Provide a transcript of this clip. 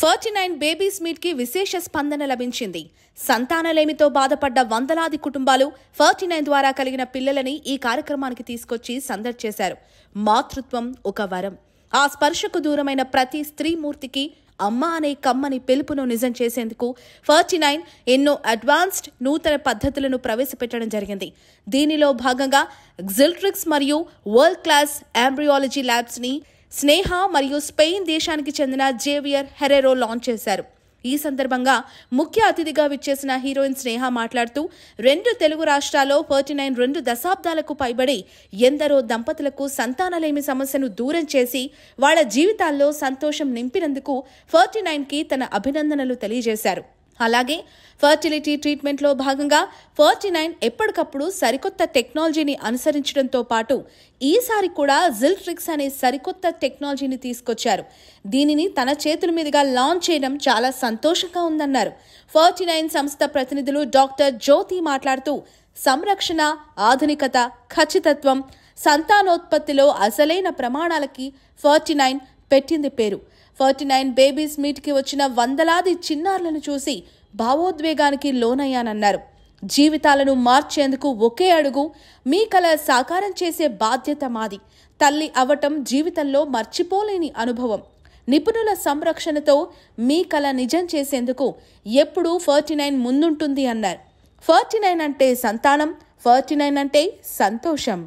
forty nine babies మీట్కి విశేష స్పందన లభించింది సంతానలేమితో బాధపడ్డ వందలాది కుటుంబాలు ఫార్టీ నైన్ ద్వారా కలిగిన పిల్లలని ఈ కార్యక్రమానికి తీసుకొచ్చి సందడి మాతృత్వం ఒక వరం ఆ స్పర్శకు దూరమైన ప్రతి స్త్రీమూర్తికి అమ్మ అనే కమ్మని పిలుపును నిజం చేసేందుకు ఫార్టీ నైన్ ఎన్నో అడ్వాన్స్డ్ నూతన పద్ధతులను ప్రవేశపెట్టడం జరిగింది దీనిలో భాగంగా జిల్ట్రిక్స్ మరియు వరల్డ్ క్లాస్ ల్యాబ్స్ ల్యాబ్స్ని స్నేహ మరియు స్పెయిన్ దేశానికి చెందిన జేవియర్ హెరెరో లాంచ్ చేశారు ఈ సందర్భంగా ముఖ్య అతిథిగా విచ్చేసిన హీరోయిన్ స్నేహ మాట్లాడుతూ రెండు తెలుగు రాష్ట్రాల్లో ఫోర్టీ నైన్ రెండు దశాబ్దాలకు పైబడి ఎందరో దంపతులకు సంతానలేమి సమస్యను దూరం చేసి వాళ్ల జీవితాల్లో సంతోషం నింపినందుకు ఫార్టీ నైన్కి తన అభినందనలు తెలియజేశారు అలాగే ఫర్టిలిటీ ట్రీట్మెంట్లో భాగంగా ఫార్టీ నైన్ ఎప్పటికప్పుడు సరికొత్త టెక్నాలజీని అనుసరించడంతో పాటు ఈసారి కూడా జిల్ట్రిక్స్ అనే సరికొత్త టెక్నాలజీని తీసుకొచ్చారు దీనిని తన చేతుల మీదుగా లాంచ్ చేయడం చాలా సంతోషంగా ఉందన్నారు ఫార్టీ నైన్ సంస్థ ప్రతినిధులు డాక్టర్ జ్యోతి మాట్లాడుతూ సంరక్షణ ఆధునికత ఖచ్చితత్వం సంతానోత్పత్తిలో అసలైన ప్రమాణాలకి ఫార్టీ నైన్ పెట్టింది పేరు ఫార్టీ నైన్ బేబీస్ మీట్కి వచ్చిన వందలాది చిన్నారులను చూసి భావోద్వేగానికి లోనయ్యానన్నారు జీవితాలను మార్చేందుకు ఒకే అడుగు మీ కల సాకారం చేసే బాధ్యత మాది తల్లి అవటం జీవితంలో మర్చిపోలేని అనుభవం నిపుణుల సంరక్షణతో మీ కల నిజం చేసేందుకు ఎప్పుడూ ఫార్టీ నైన్ ముందుంటుంది అన్నారు ఫార్టీ నైన్ అంటే సంతానం ఫార్టీ నైన్ అంటే సంతోషం